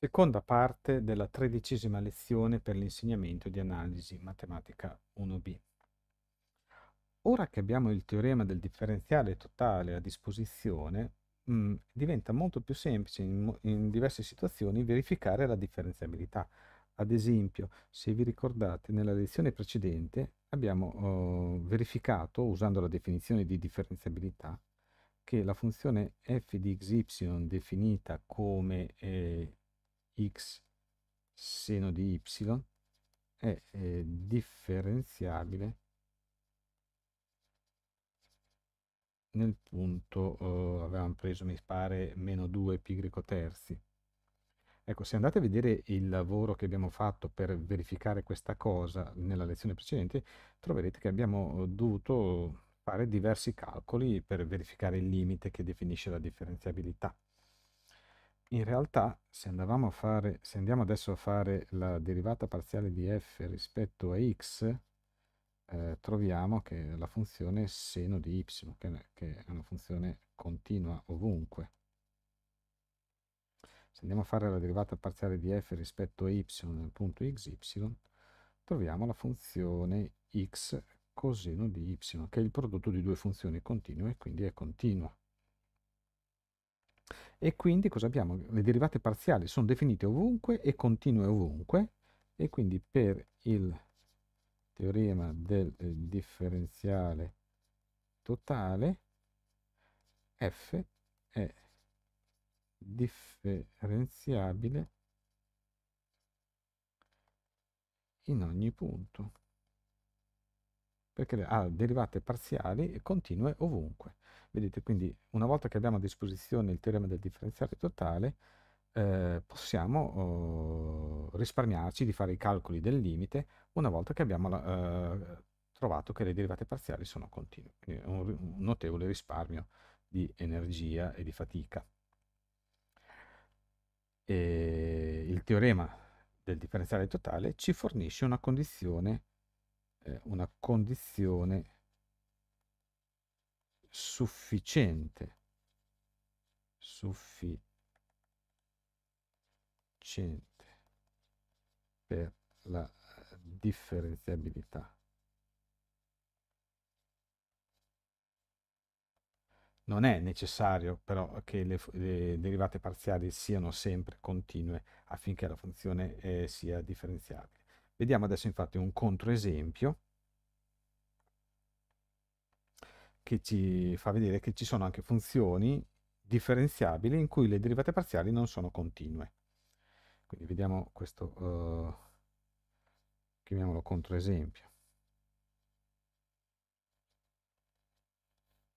Seconda parte della tredicesima lezione per l'insegnamento di analisi matematica 1b. Ora che abbiamo il teorema del differenziale totale a disposizione, mh, mm, diventa molto più semplice in, in, diverse situazioni verificare la differenziabilità. Ad esempio, se vi ricordate, nella lezione precedente abbiamo eh, verificato, usando la definizione di differenziabilità, che la funzione f di xy definita come eh, x seno di y è, è differenziabile nel punto eh, avevamo preso mi pare meno 2 pi terzi ecco se andate a vedere il lavoro che abbiamo fatto per verificare questa cosa nella lezione precedente troverete che abbiamo dovuto fare diversi calcoli per verificare il limite che definisce la differenziabilità in realtà se, a fare, se andiamo adesso a fare la derivata parziale di f rispetto a x, eh, troviamo che la funzione è seno di y, che, che è una funzione continua ovunque. Se andiamo a fare la derivata parziale di f rispetto a y nel punto xy, troviamo la funzione x coseno di y, che è il prodotto di due funzioni continue quindi è continua. E quindi cosa abbiamo? Le derivate parziali sono definite ovunque e continue ovunque e quindi per il teorema del eh, differenziale totale f è differenziabile in ogni punto perché ha derivate parziali e continue ovunque. Vedete, quindi una volta che abbiamo a disposizione il teorema del differenziale totale, eh, possiamo eh, risparmiarci di fare i calcoli del limite una volta che abbiamo eh, trovato che le derivate parziali sono continue. Quindi è un, un notevole risparmio di energia e di fatica. E il teorema del differenziale totale ci fornisce una condizione eh, una condizione sufficiente sufficiente per la eh, differenziabilità non è necessario però che le, le derivate parziali siano sempre continue affinché la funzione eh, sia differenziabile Vediamo adesso infatti un controesempio che ci fa vedere che ci sono anche funzioni differenziabili in cui le derivate parziali non sono continue. Quindi vediamo questo, uh, chiamiamolo controesempio.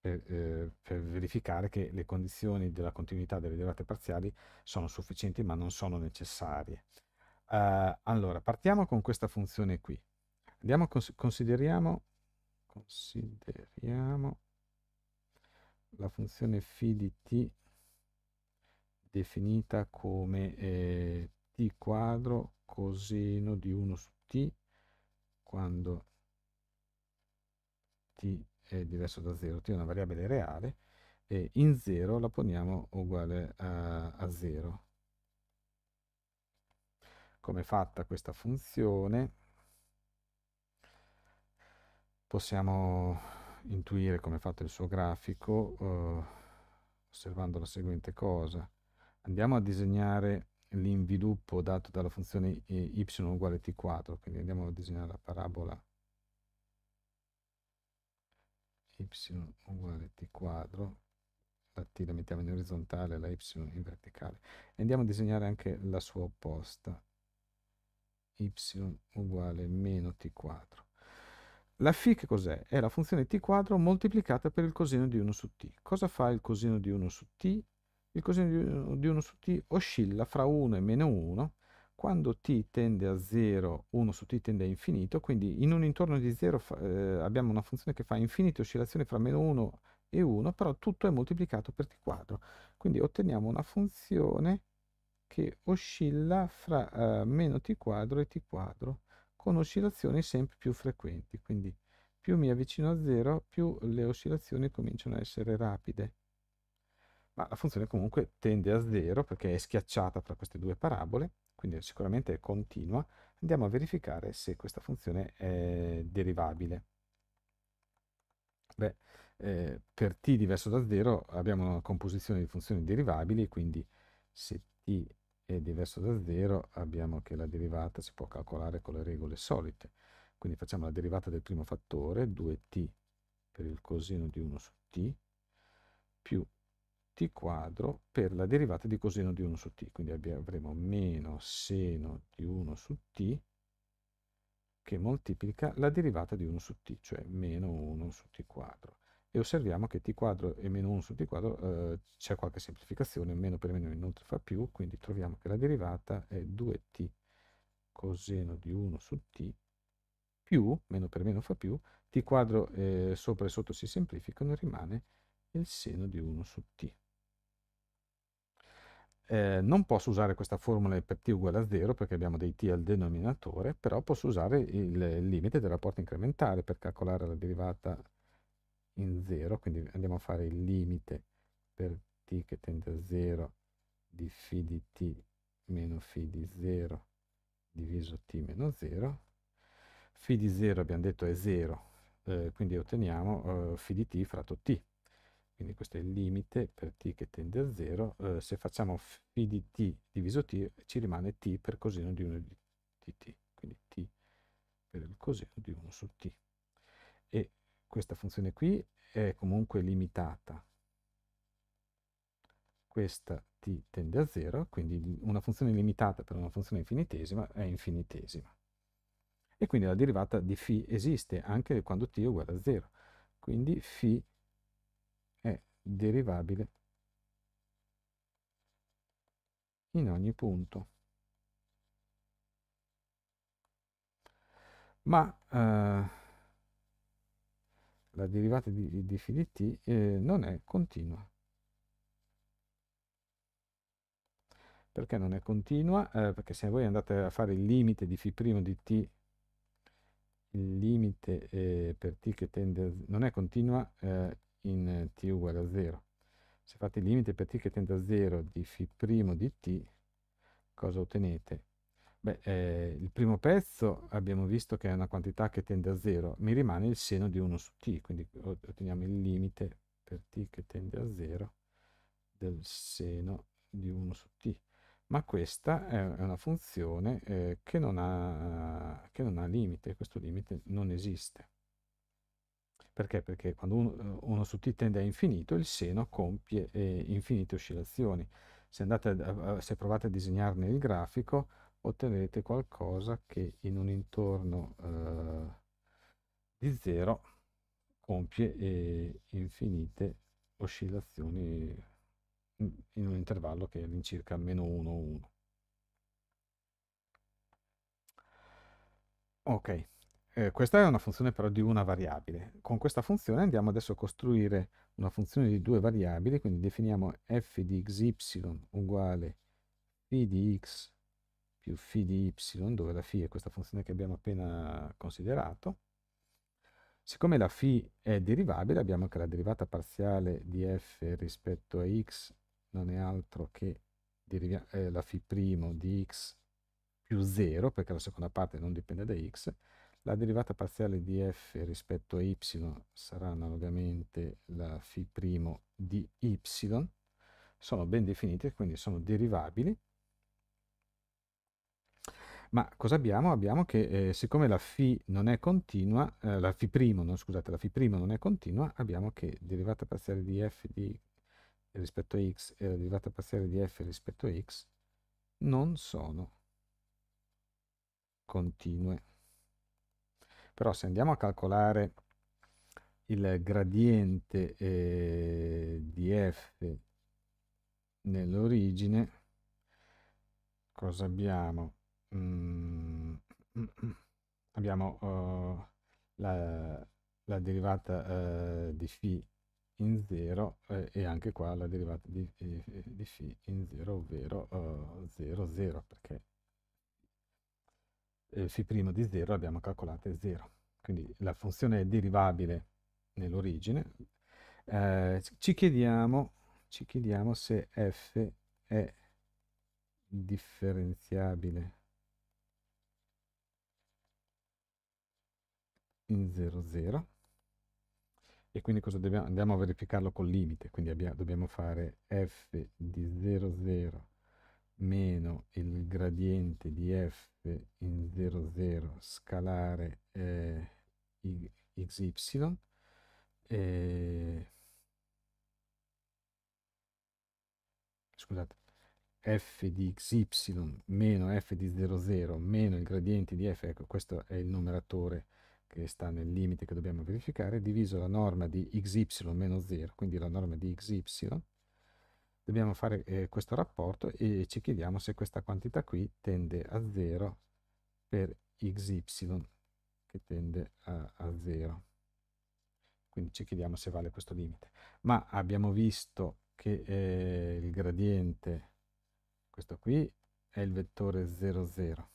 Per, eh, per, verificare che le condizioni della continuità delle derivate parziali sono sufficienti ma non sono necessarie. Uh, allora, partiamo con questa funzione qui. Andiamo, cons consideriamo, consideriamo la funzione phi di t definita come eh, t quadro coseno di 1 su t quando t è diverso da 0, t è una variabile reale, e in 0 la poniamo uguale a 0 come è fatta questa funzione possiamo intuire come è fatto il suo grafico eh, osservando la seguente cosa andiamo a disegnare l'inviluppo dato dalla funzione y uguale t 4 quindi andiamo a disegnare la parabola y uguale t quadro la t la mettiamo in orizzontale la y in verticale andiamo a disegnare anche la sua opposta y uguale meno t4. La φ che cos'è? È la funzione t quadro moltiplicata per il coseno di 1 su t. Cosa fa il coseno di 1 su t? Il coseno di 1 su t oscilla fra 1 e meno 1 quando t tende a 0, 1 su t tende a infinito, quindi in un intorno di 0 eh, abbiamo una funzione che fa infinite oscillazioni fra meno 1 e 1, però tutto è moltiplicato per t quadro. Quindi otteniamo una funzione che oscilla fra eh, meno t quadro e t quadro con oscillazioni sempre più frequenti quindi più mi avvicino a zero più le oscillazioni cominciano a essere rapide ma la funzione comunque tende a zero perché è schiacciata fra queste due parabole quindi sicuramente è continua andiamo a verificare se questa funzione è derivabile Beh, eh, per t diverso da 0 abbiamo una composizione di funzioni derivabili, quindi se t è diverso da 0, abbiamo che la derivata si può calcolare con le regole solite. Quindi facciamo la derivata del primo fattore, 2t per il coseno di 1 su t, più t quadro per la derivata di coseno di 1 su t. Quindi avremo meno seno di 1 su t che moltiplica la derivata di 1 su t, cioè meno 1 su t quadro e osserviamo che t quadro e meno 1 su t quadro eh, c'è qualche semplificazione, meno per meno inoltre fa più, quindi troviamo che la derivata è 2t coseno di 1 su t più, meno per meno fa più, t quadro eh, sopra e sotto si semplificano e rimane il seno di 1 su t. Eh, non posso usare questa formula per t uguale a 0 perché abbiamo dei t al denominatore, però posso usare il, il limite del rapporto incrementale per calcolare la derivata in 0, quindi andiamo a fare il limite per t che tende a 0 di φ di t meno φ di 0 diviso t meno 0. φ di 0 abbiamo detto è 0, eh, quindi otteniamo eh, φ di t fratto t. Quindi questo è il limite per t che tende a 0. Eh, se facciamo φ di t diviso t ci rimane t per coseno di 1 di t. Quindi t per il coseno di 1 su t. E questa funzione qui è comunque limitata. Questa t tende a 0, quindi una funzione limitata per una funzione infinitesima è infinitesima. E quindi la derivata di φ esiste anche quando t è uguale a 0. Quindi φ è derivabile in ogni punto. Ma eh, la derivata di, di phi di t eh, non è continua. Perché non è continua? Eh, perché se voi andate a fare il limite di phi' di t, il limite eh, per t che tende a, non è continua eh, in t uguale a 0. Se fate il limite per t che tende a 0 di phi' di t, cosa ottenete? Beh, eh, il primo pezzo abbiamo visto che è una quantità che tende a 0, mi rimane il seno di 1 su t, quindi otteniamo il limite per t che tende a 0 del seno di 1 su t. Ma questa è una funzione eh, che, non ha, che, non ha, limite, questo limite non esiste. Perché? Perché quando 1 su t tende a infinito, il seno compie eh, infinite oscillazioni. Se, andate se provate a disegnarne il grafico, otterrete qualcosa che in un intorno eh, di zero compie eh, infinite oscillazioni mm, in un intervallo che è all'incirca meno 1 1 ok eh, questa è una funzione però di una variabile con questa funzione andiamo adesso a costruire una funzione di due variabili quindi definiamo f di xy uguale f di x più phi di y, dove la phi è questa funzione che abbiamo appena considerato. Siccome la phi è derivabile, abbiamo che la derivata parziale di f rispetto a x non è altro che eh, la phi primo di x più 0, perché la seconda parte non dipende da x, la derivata parziale di f rispetto a y sarà analogamente la φ' di y, sono ben definite, quindi sono derivabili, ma cosa abbiamo? Abbiamo che eh, siccome la φ non è continua, eh, la φ' non, scusate, la φ' non è continua, abbiamo che derivata parziale di f di, rispetto a x e la derivata parziale di f rispetto a x non sono continue. Però se andiamo a calcolare il gradiente eh, di f nell'origine, cosa abbiamo? Mm, mm, mm, abbiamo uh, la, la, derivata uh, di φ in 0 eh, e anche qua la derivata di, eh, di φ in 0, ovvero 0, uh, 0, perché eh, φ' di 0 l'abbiamo calcolata è 0. Quindi la funzione è derivabile nell'origine. Eh, ci, chiediamo, ci chiediamo se f è differenziabile 0, 0 e quindi cosa dobbiamo, andiamo a verificarlo col limite, quindi abbiamo, dobbiamo fare f di 0, 0 meno il gradiente di f in 0, 0 scalare eh, xy eh, scusate f di xy meno f di 0, 0 meno il gradiente di f, ecco questo è il numeratore che sta nel limite che dobbiamo verificare, diviso la norma di xy meno 0, quindi la norma di xy, dobbiamo fare eh, questo rapporto e ci chiediamo se questa quantità qui tende a 0 per xy, che tende a, a 0. Quindi ci chiediamo se vale questo limite. Ma abbiamo visto che eh, il gradiente, questo qui, è il vettore 0, 0.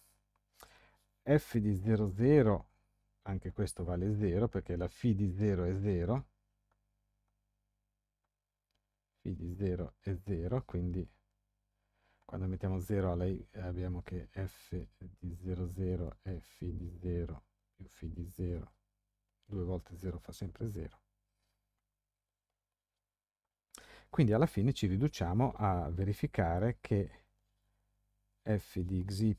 f di 0, 0 anche questo vale 0 perché la phi di 0 è 0 phi di 0 è 0 quindi quando mettiamo 0 alla i abbiamo che f di 0 0 è phi di 0 più phi di 0 due volte 0 fa sempre 0 quindi alla fine ci riduciamo a verificare che f di xy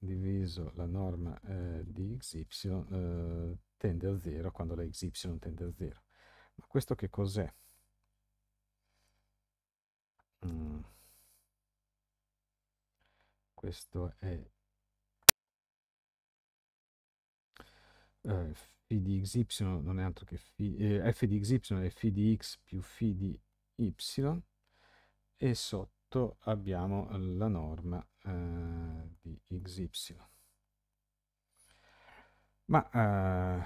diviso la norma eh, di xy eh, tende a 0 quando la xy tende a 0. Ma questo che cos'è? Mm. Questo è eh, f di xy non è altro che f, eh, f di xy è f di x più f di y e sotto abbiamo la norma eh, di xy. Ma eh,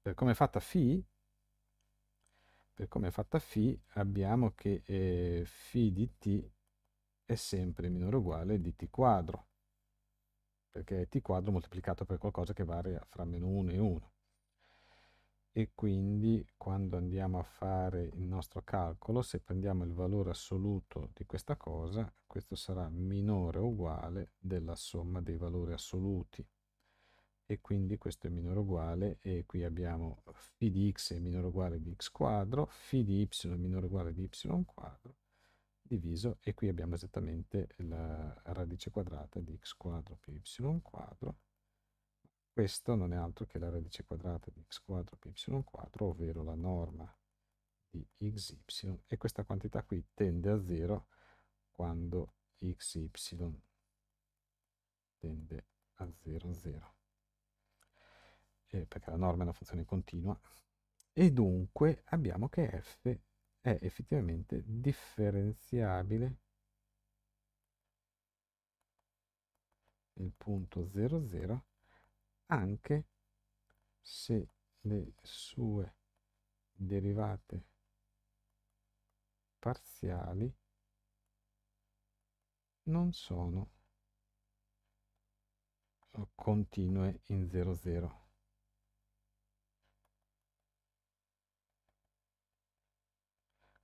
per come è fatta φ, per come è fatta φ, abbiamo che eh, φ di t è sempre minore o uguale di t quadro, perché è t quadro moltiplicato per qualcosa che varia fra meno 1 e 1 e quindi quando andiamo a fare il nostro calcolo, se prendiamo il valore assoluto di questa cosa, questo sarà minore o uguale della somma dei valori assoluti. E quindi questo è minore o uguale, e qui abbiamo phi di x è minore o uguale di x quadro, phi di y è minore o uguale di y quadro, diviso, e qui abbiamo esattamente la radice quadrata di x quadro più y quadro, questo non è altro che la radice quadrata di x quadro più y quadro, ovvero la norma di xy, e questa quantità qui tende a 0 quando xy tende a 0, 0. Eh, perché la norma è una funzione continua, e dunque abbiamo che f è effettivamente differenziabile il punto 0,0 anche se le sue derivate parziali non sono continue in 00.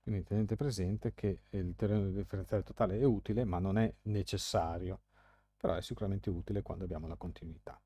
Quindi tenete presente che il teorema del differenziale totale è utile ma non è necessario, però è sicuramente utile quando abbiamo la continuità.